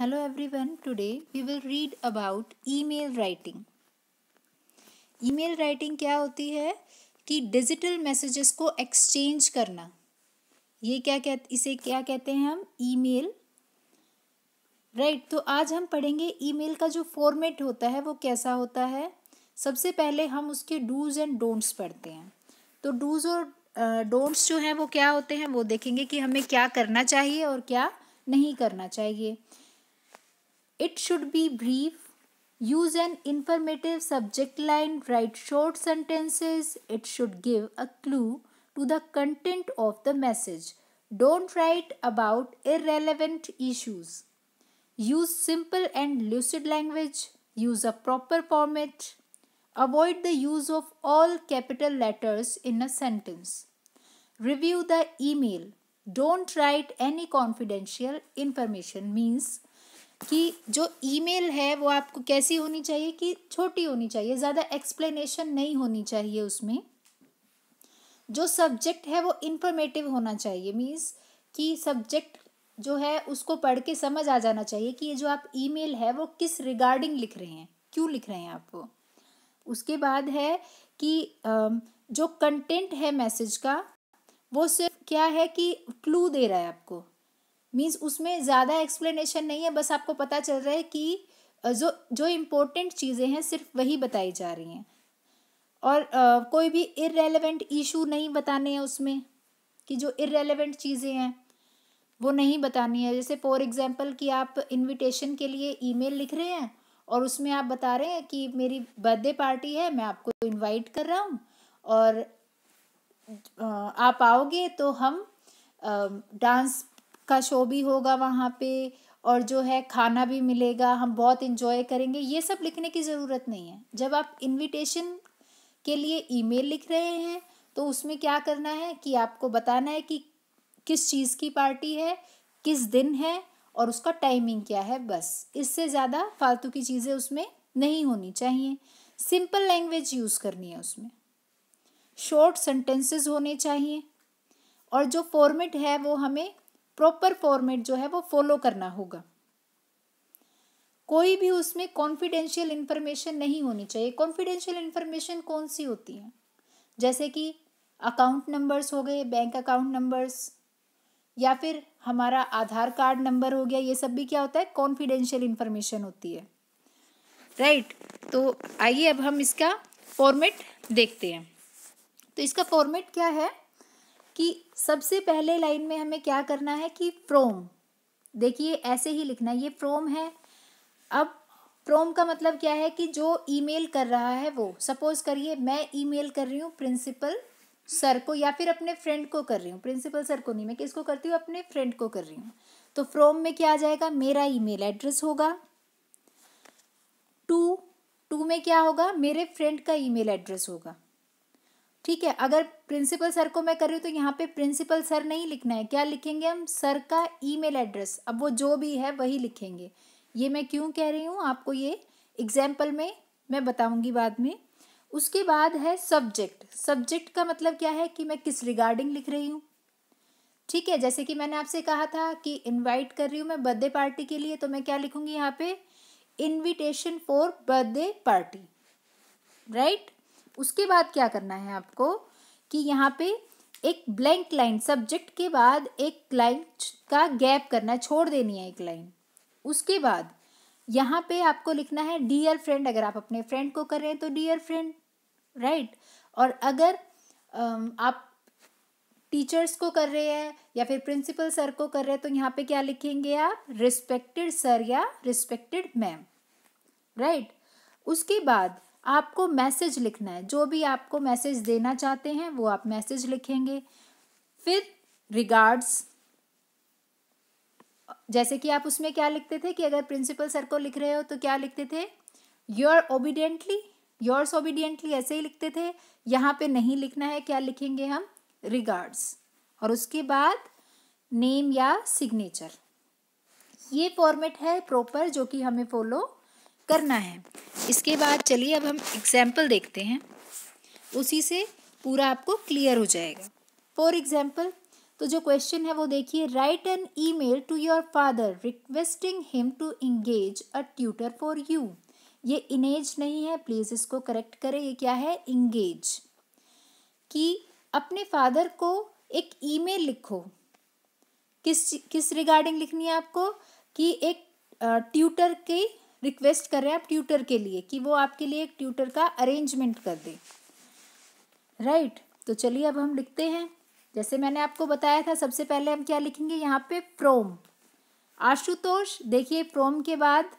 Hello everyone, today we will read about email writing. Email writing क्या होती है कि डिजिटल मैसेजेस को एक्सचेंज करना ये क्या कह इसे क्या कहते हैं हम ईमेल राइट right, तो आज हम पढ़ेंगे ईमेल का जो फॉर्मेट होता है वो कैसा होता है सबसे पहले हम उसके डूज एंड डोंट्स पढ़ते हैं तो डूज और डोंट्स जो हैं वो क्या होते हैं वो देखेंगे कि हमें क्या करना चाहिए और क्या नहीं करना चाहिए It should be brief. Use an informative subject line, write short sentences. It should give a clue to the content of the message. Don't write about irrelevant issues. Use simple and lucid language. Use a proper format. Avoid the use of all capital letters in a sentence. Review the email. Don't write any confidential information means कि जो email है वो आपको कैसी होनी चाहिए कि छोटी होनी चाहिए ज़्यादा एक्सप्लेनेशन नहीं होनी चाहिए उसमें जो सब्जेक्ट है वो इंफॉर्मेटिव होना चाहिए मीन्स कि सब्जेक्ट जो है उसको पढ़ के समझ आ जाना चाहिए कि ये जो आप ईमेल है वो किस रिगार्डिंग लिख रहे हैं क्यों लिख रहे हैं आप वो उसके बाद है कि जो कंटेंट है मैसेज का वो सिर्फ क्या है कि क्लू दे रहा है आपको मीन्स उसमें ज़्यादा एक्सप्लेनेशन नहीं है बस आपको पता चल रहा है कि जो जो इम्पोर्टेंट चीज़ें हैं सिर्फ वही बताई जा रही हैं और आ, कोई भी इरेलीवेंट इशू नहीं बताने हैं उसमें कि जो इरेलीवेंट चीज़ें हैं वो नहीं बतानी है जैसे फॉर एग्ज़ाम्पल कि आप इनविटेशन के लिए ईमेल लिख रहे हैं और उसमें आप बता रहे हैं कि मेरी बर्थडे पार्टी है मैं आपको इनवाइट कर रहा हूँ और आप आओगे तो हम डांस का शो भी होगा वहाँ पे और जो है खाना भी मिलेगा हम बहुत इन्जॉय करेंगे ये सब लिखने की ज़रूरत नहीं है जब आप इनविटेशन के लिए ईमेल लिख रहे हैं तो उसमें क्या करना है कि आपको बताना है कि किस चीज़ की पार्टी है किस दिन है और उसका टाइमिंग क्या है बस इससे ज़्यादा फालतू की चीज़ें उसमें नहीं होनी चाहिए सिंपल लैंग्वेज यूज़ करनी है उसमें शॉर्ट सेंटेंसेस होने चाहिए और जो फॉर्मेट है वो हमें प्रॉपर फॉर्मेट जो है वो फॉलो करना होगा कोई भी उसमें कॉन्फिडेंशियल इंफॉर्मेशन नहीं होनी चाहिए कॉन्फिडेंशियल इंफॉर्मेशन कौन सी होती है जैसे कि अकाउंट नंबर्स हो गए बैंक अकाउंट नंबर्स या फिर हमारा आधार कार्ड नंबर हो गया ये सब भी क्या होता है कॉन्फिडेंशियल इंफॉर्मेशन होती है राइट right. तो आइए अब हम इसका फॉर्मेट देखते हैं तो इसका फॉर्मेट क्या है कि सबसे पहले लाइन में हमें क्या करना है कि फ्रोम देखिए ऐसे ही लिखना है ये फ्रोम है अब फ्रोम का मतलब क्या है कि जो ईमेल कर रहा है वो सपोज करिए मैं ईमेल कर रही हूँ प्रिंसिपल सर को या फिर अपने फ्रेंड को कर रही हूँ प्रिंसिपल सर को नहीं मैं किसको करती हूँ अपने फ्रेंड को कर रही हूँ तो फ्रोम में क्या आ जाएगा मेरा ईमेल एड्रेस होगा टू टू में क्या होगा मेरे फ्रेंड का ईमेल एड्रेस होगा ठीक है अगर प्रिंसिपल सर को मैं कर रही हूँ तो यहाँ पे प्रिंसिपल सर नहीं लिखना है क्या लिखेंगे हम सर का ईमेल एड्रेस अब वो जो भी है वही लिखेंगे ये मैं क्यों कह रही हूँ आपको ये एग्जाम्पल में मैं बताऊँगी बाद में उसके बाद है सब्जेक्ट सब्जेक्ट का मतलब क्या है कि मैं किस रिगार्डिंग लिख रही हूँ ठीक है जैसे कि मैंने आपसे कहा था कि इनवाइट कर रही हूँ मैं बर्थडे पार्टी के लिए तो मैं क्या लिखूंगी यहाँ पे invitation for birthday party right उसके बाद क्या करना है आपको कि यहाँ पे एक ब्लैंक लाइन सब्जेक्ट के बाद एक लाइन का गैप करना है छोड़ देनी है एक लाइन उसके बाद यहाँ पे आपको लिखना है डियर फ्रेंड अगर आप अपने फ्रेंड को कर रहे हैं तो डियर फ्रेंड राइट और अगर आप टीचर्स को कर रहे हैं या फिर प्रिंसिपल सर को कर रहे हैं तो यहाँ पे क्या लिखेंगे आप रिस्पेक्टेड सर या रिस्पेक्टेड मैम राइट उसके बाद आपको मैसेज लिखना है जो भी आपको मैसेज देना चाहते हैं वो आप मैसेज लिखेंगे फिर रिगार्ड्स जैसे कि आप उसमें क्या लिखते थे कि अगर प्रिंसिपल सर को लिख रहे हो तो क्या लिखते थे योर ओबीडियंटली योर्स ओबीडियंटली ऐसे ही लिखते थे यहाँ पे नहीं लिखना है क्या लिखेंगे हम रिगार्ड्स और उसके बाद नेम या सिग्नेचर ये फॉर्मेट है प्रॉपर जो कि हमें फॉलो करना है इसके बाद चलिए अब हम एग्जाम्पल देखते हैं उसी से पूरा आपको क्लियर हो जाएगा फॉर एग्जाम्पल तो जो क्वेश्चन है वो देखिए write an email to your father requesting him to engage a tutor for you ये इनेज नहीं है प्लीज़ इसको करेक्ट करें ये क्या है इंगेज कि अपने फादर को एक ईमेल लिखो किस किस रिगार्डिंग लिखनी है आपको कि एक ट्यूटर के रिक्वेस्ट कर रहे हैं आप ट्यूटर के लिए कि वो आपके लिए एक ट्यूटर का अरेंजमेंट कर दे राइट right? तो चलिए अब हम लिखते हैं जैसे मैंने आपको बताया था सबसे पहले हम क्या लिखेंगे यहाँ पे प्रोम आशुतोष देखिए प्रोम के बाद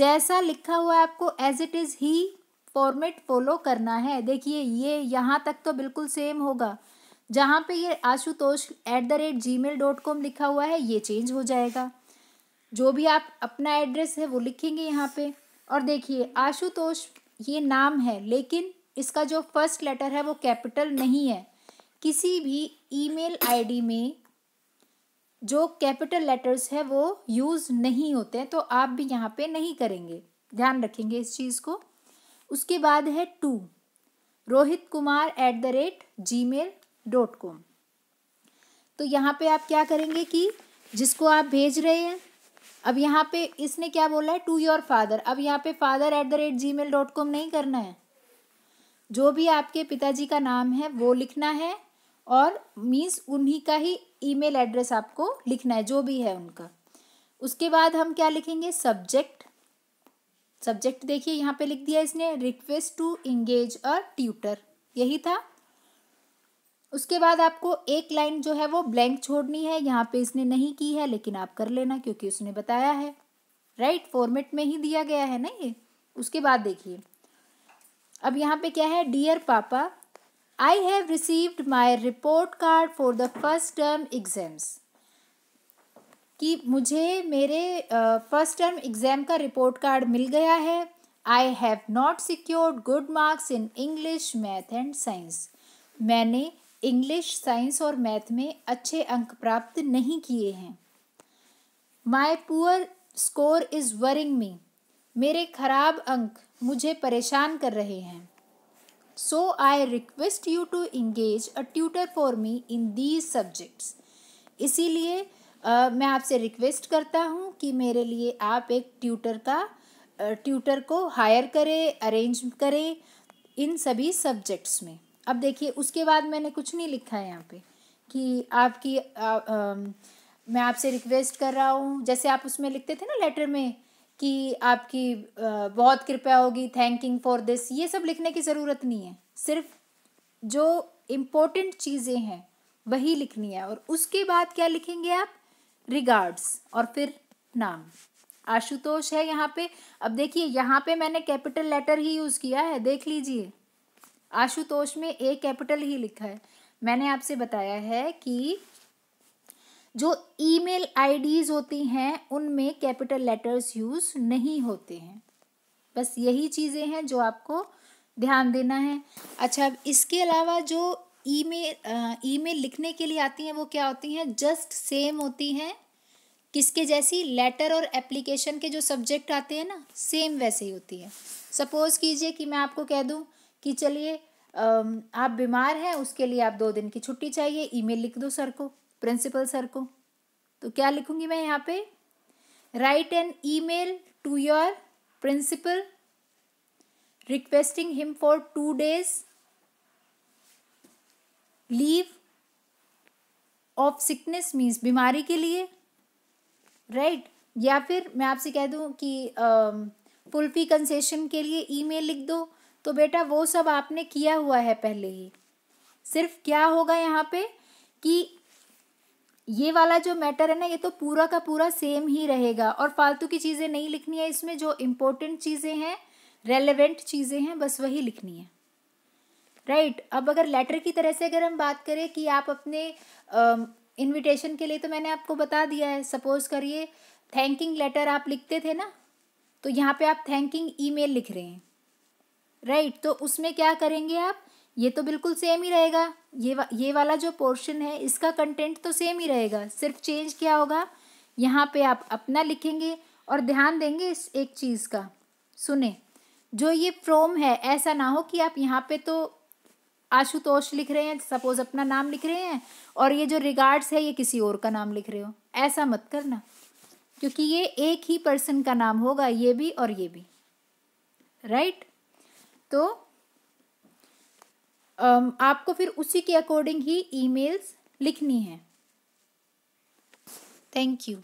जैसा लिखा हुआ है आपको एज इट इज़ ही फॉर्मेट फॉलो करना है देखिए ये यहाँ तक तो बिल्कुल सेम होगा जहाँ पे ये Ashutosh at the rate Gmail dot com लिखा हुआ है ये चेंज हो जाएगा जो भी आप अपना एड्रेस है वो लिखेंगे यहाँ पे और देखिए आशुतोष ये नाम है लेकिन इसका जो फर्स्ट लेटर है वो कैपिटल नहीं है किसी भी ईमेल आईडी में जो कैपिटल लेटर्स है वो यूज़ नहीं होते हैं तो आप भी यहाँ पे नहीं करेंगे ध्यान रखेंगे इस चीज़ को उसके बाद है to Rohit Kumar at the rate Gmail dot com तो यहाँ पे आप क्या करेंगे कि जिसको आप भेज रहे हैं अब यहाँ पे इसने क्या बोला है टू योर फादर अब यहाँ पे father at the rate Gmail dot com नहीं करना है जो भी आपके पिताजी का नाम है वो लिखना है और मीन्स उन्हीं का ही ईमेल एड्रेस आपको लिखना है जो भी है उनका उसके बाद हम क्या लिखेंगे सब्जेक्ट सब्जेक्ट देखिए यहाँ पे लिख दिया इसने रिक्वेस्ट टू इंगेज और ट्यूटर यही था उसके बाद आपको एक लाइन जो है वो ब्लैंक छोड़नी है यहाँ पे इसने नहीं की है लेकिन आप कर लेना क्योंकि उसने बताया है राइट फॉर्मेट में ही दिया गया है ना ये उसके बाद देखिए अब यहाँ पे क्या है dear papa I have received my report card for the first term exams कि मुझे मेरे फर्स्ट टर्म एग्ज़ाम का रिपोर्ट कार्ड मिल गया है I have not secured good marks in English math and science मैंने इंग्लिश साइंस और math में अच्छे अंक प्राप्त नहीं किए हैं my poor score is worrying me मेरे खराब अंक मुझे परेशान कर रहे हैं so I request you to engage a tutor for me in these subjects इसीलिए Uh, मैं आपसे रिक्वेस्ट करता हूँ कि मेरे लिए आप एक ट्यूटर का ट्यूटर को हायर करें अरेंज करें इन सभी सब्जेक्ट्स में अब देखिए उसके बाद मैंने कुछ नहीं लिखा है यहाँ पे कि आपकी आ, आ, मैं आपसे रिक्वेस्ट कर रहा हूँ जैसे आप उसमें लिखते थे ना लेटर में कि आपकी आ, बहुत कृपया होगी थैंकिंग फॉर दिस ये सब लिखने की ज़रूरत नहीं है सिर्फ जो इम्पोर्टेंट चीज़ें हैं वही लिखनी है और उसके बाद क्या लिखेंगे आप रिगार्ड्स और फिर नाम आशुतोष है यहाँ पे अब देखिए यहाँ पे मैंने कैपिटल लेटर ही यूज़ किया है देख लीजिए आशुतोष में ए कैपिटल ही लिखा है मैंने आपसे बताया है कि जो ईमेल आईडीज होती हैं उनमें कैपिटल लेटर्स यूज़ नहीं होते हैं बस यही चीज़ें हैं जो आपको ध्यान देना है अच्छा अब इसके अलावा जो ईमेल ईमेल लिखने के लिए आती हैं वो क्या होती हैं जस्ट सेम होती हैं किसके जैसी लेटर और एप्लीकेशन के जो सब्जेक्ट आते हैं ना सेम वैसे ही होती है सपोज़ कीजिए कि मैं आपको कह दूँ कि चलिए आप बीमार हैं उसके लिए आप दो दिन की छुट्टी चाहिए ईमेल लिख दो सर को प्रिंसिपल सर को तो क्या लिखूंगी मैं यहाँ पे write an email to your principal requesting him for two days leave of sickness means बीमारी के लिए राइट right? या फिर मैं आपसे कह दूँ कि फुल फी कंसेशन के लिए ईमेल लिख दो तो बेटा वो सब आपने किया हुआ है पहले ही सिर्फ क्या होगा यहाँ पे कि ये वाला जो मैटर है ना ये तो पूरा का पूरा सेम ही रहेगा और फालतू की चीज़ें नहीं लिखनी है इसमें जो इम्पोर्टेंट चीज़ें हैं रेलेवेंट चीज़ें हैं बस वही लिखनी है राइट right. अब अगर लेटर की तरह से अगर हम बात करें कि आप अपने इनविटेशन के लिए तो मैंने आपको बता दिया है सपोज करिए थैंकिंग लेटर आप लिखते थे ना तो यहाँ पे आप थैंकिंग ईमेल लिख रहे हैं राइट तो उसमें क्या करेंगे आप ये तो बिल्कुल सेम ही रहेगा ये वा, ये वाला जो पोर्शन है इसका कंटेंट तो सेम ही रहेगा सिर्फ चेंज क्या होगा यहाँ पे आप अपना लिखेंगे और ध्यान देंगे इस एक चीज़ का सुने जो ये फ्रोम है ऐसा ना हो कि आप यहाँ पे तो आशुतोष लिख रहे हैं सपोज अपना नाम लिख रहे हैं और ये जो रिगार्ड्स है ये किसी और का नाम लिख रहे हो ऐसा मत करना क्योंकि ये एक ही पर्सन का नाम होगा ये भी और ये भी राइट right? तो आपको फिर उसी के अकॉर्डिंग ही ईमेल्स लिखनी है थैंक यू